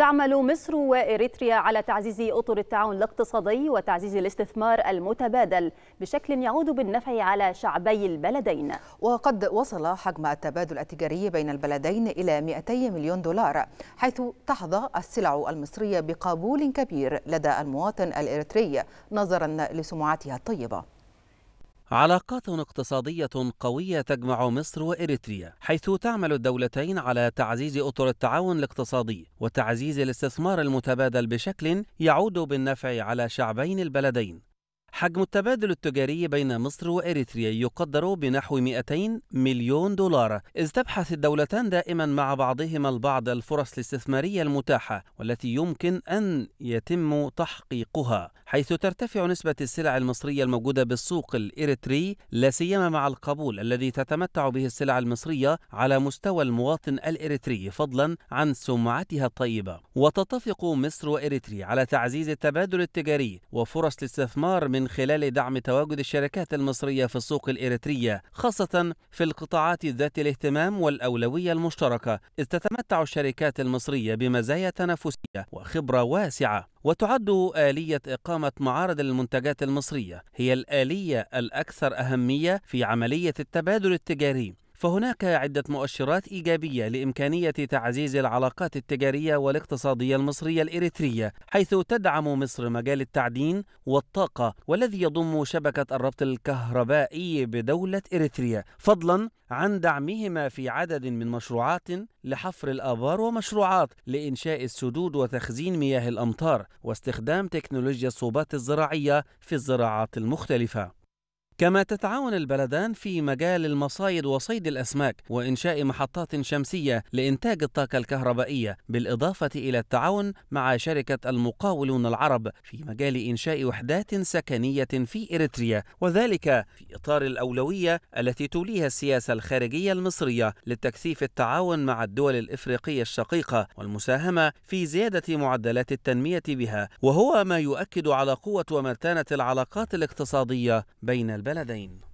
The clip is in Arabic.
تعمل مصر وإريتريا على تعزيز أطر التعاون الاقتصادي وتعزيز الاستثمار المتبادل بشكل يعود بالنفع على شعبي البلدين وقد وصل حجم التبادل التجاري بين البلدين إلى 200 مليون دولار حيث تحظى السلع المصرية بقبول كبير لدى المواطن الإريتري نظرا لسمعتها الطيبة علاقات اقتصادية قوية تجمع مصر وإريتريا حيث تعمل الدولتين على تعزيز أطر التعاون الاقتصادي وتعزيز الاستثمار المتبادل بشكل يعود بالنفع على شعبين البلدين حجم التبادل التجاري بين مصر وإريتريا يقدر بنحو 200 مليون دولار إذ تبحث الدولتان دائما مع بعضهما البعض الفرص الاستثمارية المتاحة والتي يمكن أن يتم تحقيقها حيث ترتفع نسبة السلع المصرية الموجودة بالسوق الإريتري لا سيما مع القبول الذي تتمتع به السلع المصرية على مستوى المواطن الإريتري فضلا عن سمعتها الطيبة وتتفق مصر وإريتري على تعزيز التبادل التجاري وفرص الاستثمار من خلال دعم تواجد الشركات المصرية في السوق الإريترية خاصة في القطاعات ذات الاهتمام والأولوية المشتركة إذ تتمتع الشركات المصرية بمزايا تنافسية وخبرة واسعة وتعد آلية إقامة معارض المنتجات المصرية هي الآلية الأكثر أهمية في عملية التبادل التجاري فهناك عدة مؤشرات إيجابية لإمكانية تعزيز العلاقات التجارية والاقتصادية المصرية الإريترية، حيث تدعم مصر مجال التعدين والطاقة والذي يضم شبكة الربط الكهربائي بدولة إريتريا، فضلاً عن دعمهما في عدد من مشروعات لحفر الآبار ومشروعات لإنشاء السدود وتخزين مياه الأمطار، واستخدام تكنولوجيا الصوبات الزراعية في الزراعات المختلفة. كما تتعاون البلدان في مجال المصايد وصيد الأسماك وإنشاء محطات شمسية لإنتاج الطاقة الكهربائية بالإضافة إلى التعاون مع شركة المقاولون العرب في مجال إنشاء وحدات سكنية في إريتريا وذلك في إطار الأولوية التي توليها السياسة الخارجية المصرية لتكثيف التعاون مع الدول الإفريقية الشقيقة والمساهمة في زيادة معدلات التنمية بها وهو ما يؤكد على قوة ومتانة العلاقات الاقتصادية بين البلدان البلدين